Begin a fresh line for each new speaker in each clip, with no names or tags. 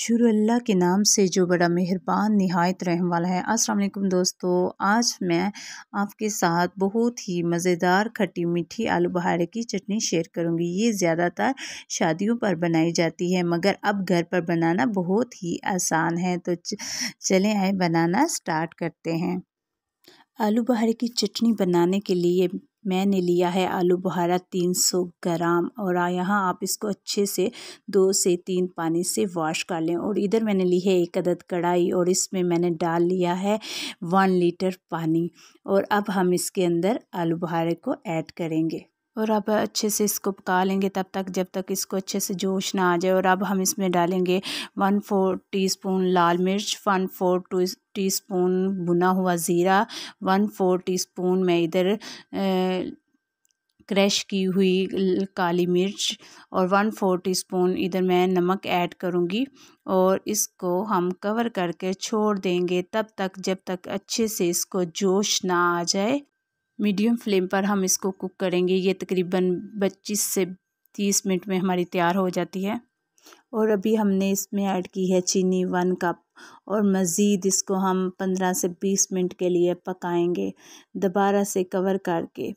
शुरू अल्लाह के नाम से जो बड़ा मेहरबान नहायत रहम वाला है अस्सलाम वालेकुम दोस्तों आज मैं आपके साथ बहुत ही मज़ेदार खट्टी मीठी आलू बहारे की चटनी शेयर करूंगी ये ज़्यादातर शादियों पर बनाई जाती है मगर अब घर पर बनाना बहुत ही आसान है तो चलें आए बनाना स्टार्ट करते हैं आलू बहारे की चटनी बनाने के लिए मैंने लिया है आलू बुहारा 300 ग्राम और यहाँ आप इसको अच्छे से दो से तीन पानी से वॉश कर लें और इधर मैंने ली है एक अदद कढ़ाई और इसमें मैंने डाल लिया है वन लीटर पानी और अब हम इसके अंदर आलू बुहारे को ऐड करेंगे और अब अच्छे से इसको पका लेंगे तब तक जब तक इसको अच्छे से जोश ना आ जाए और अब हम इसमें डालेंगे वन फोर टीस्पून लाल मिर्च वन फोर टू टीस्पून भुना हुआ ज़ीरा वन फोर टीस्पून मैं इधर क्रश की हुई काली मिर्च और वन फोर टीस्पून इधर मैं नमक ऐड करूँगी और इसको हम कवर करके छोड़ देंगे तब तक जब तक अच्छे से इसको जोश ना आ जाए मीडियम फ्लेम पर हम इसको कुक करेंगे ये तकरीबन 25 से 30 मिनट में हमारी तैयार हो जाती है और अभी हमने इसमें ऐड की है चीनी वन कप और मज़ीद इसको हम 15 से 20 मिनट के लिए पकाएंगे दोबारा से कवर करके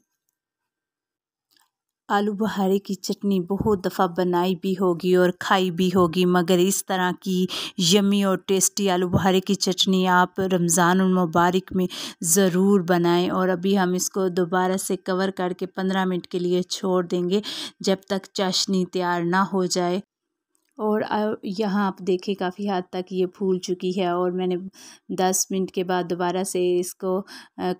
आलू बहारे की चटनी बहुत दफ़ा बनाई भी होगी और खाई भी होगी मगर इस तरह की यमी और टेस्टी आलू बहारे की चटनी आप रमज़ान मुबारक में ज़रूर बनाएं और अभी हम इसको दोबारा से कवर करके पंद्रह मिनट के लिए छोड़ देंगे जब तक चाशनी तैयार ना हो जाए और यहाँ आप देखिए काफ़ी हद तक ये फूल चुकी है और मैंने दस मिनट के बाद दोबारा से इसको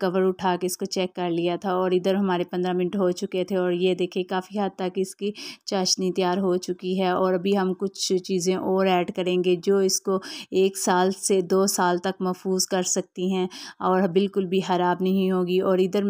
कवर उठा के इसको चेक कर लिया था और इधर हमारे पंद्रह मिनट हो चुके थे और ये देखिए काफ़ी हद तक इसकी चाशनी तैयार हो चुकी है और अभी हम कुछ चीज़ें और ऐड करेंगे जो इसको एक साल से दो साल तक महफूज कर सकती हैं और बिल्कुल भी ख़राब नहीं होगी और इधर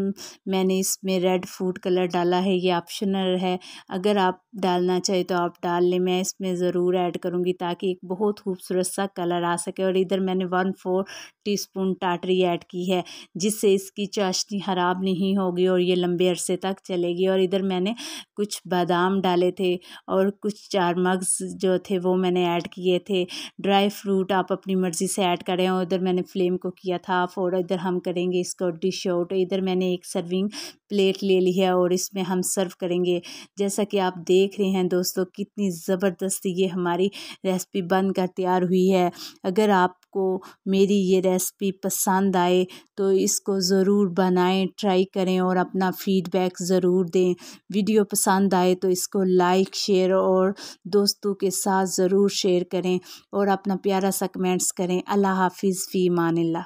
मैंने इसमें रेड फूड कलर डाला है ये ऑप्शनल है अगर आप डालना चाहें तो आप डाल लें मैं इसमें ज़रूर ज़रूर ऐड करूँगी ताकि एक बहुत खूबसूरत सा कलर आ सके और इधर मैंने वन फोर टी स्पून टाटरी ऐड की है जिससे इसकी चाशनी ख़राब नहीं होगी और ये लंबे अरसे तक चलेगी और इधर मैंने कुछ बादाम डाले थे और कुछ चार मग्स जो थे वो मैंने ऐड किए थे ड्राई फ्रूट आप अपनी मर्ज़ी से ऐड करें और इधर मैंने फ्लेम को किया था और इधर हम करेंगे इसको डिश आउट इधर मैंने एक सर्विंग प्लेट ले ली है और इसमें हम सर्व करेंगे जैसा कि आप देख रहे हैं दोस्तों कितनी ज़बरदस्त ये ये हमारी रेसिपी बन कर तैयार हुई है अगर आपको मेरी ये रेसिपी पसंद आए तो इसको ज़रूर बनाएं ट्राई करें और अपना फ़ीडबैक ज़रूर दें वीडियो पसंद आए तो इसको लाइक शेयर और दोस्तों के साथ ज़रूर शेयर करें और अपना प्यारा सा कमेंट्स करें अल्लाह हाफिज़ फ़ी ला